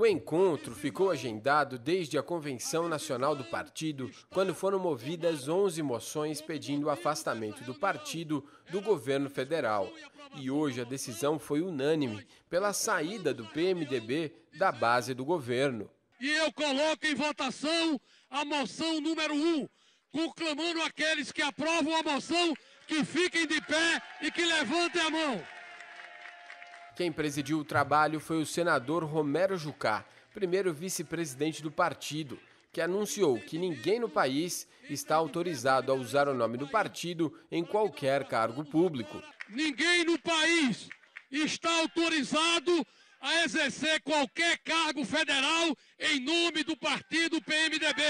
O encontro ficou agendado desde a convenção nacional do partido, quando foram movidas 11 moções pedindo o afastamento do partido do governo federal. E hoje a decisão foi unânime pela saída do PMDB da base do governo. E eu coloco em votação a moção número 1, um, conclamando aqueles que aprovam a moção que fiquem de pé e que levantem a mão. Quem presidiu o trabalho foi o senador Romero Jucá, primeiro vice-presidente do partido, que anunciou que ninguém no país está autorizado a usar o nome do partido em qualquer cargo público. Ninguém no país está autorizado a exercer qualquer cargo federal em nome do partido PMDB.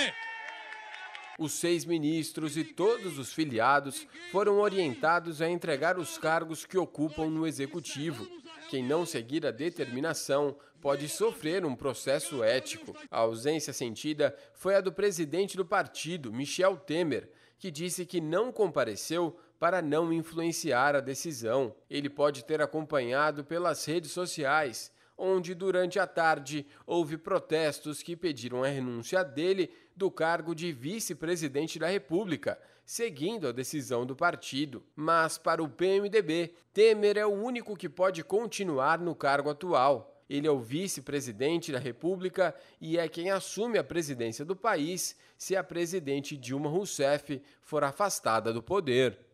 Os seis ministros e todos os filiados foram orientados a entregar os cargos que ocupam no executivo quem não seguir a determinação pode sofrer um processo ético. A ausência sentida foi a do presidente do partido, Michel Temer, que disse que não compareceu para não influenciar a decisão. Ele pode ter acompanhado pelas redes sociais onde durante a tarde houve protestos que pediram a renúncia dele do cargo de vice-presidente da República, seguindo a decisão do partido. Mas para o PMDB, Temer é o único que pode continuar no cargo atual. Ele é o vice-presidente da República e é quem assume a presidência do país se a presidente Dilma Rousseff for afastada do poder.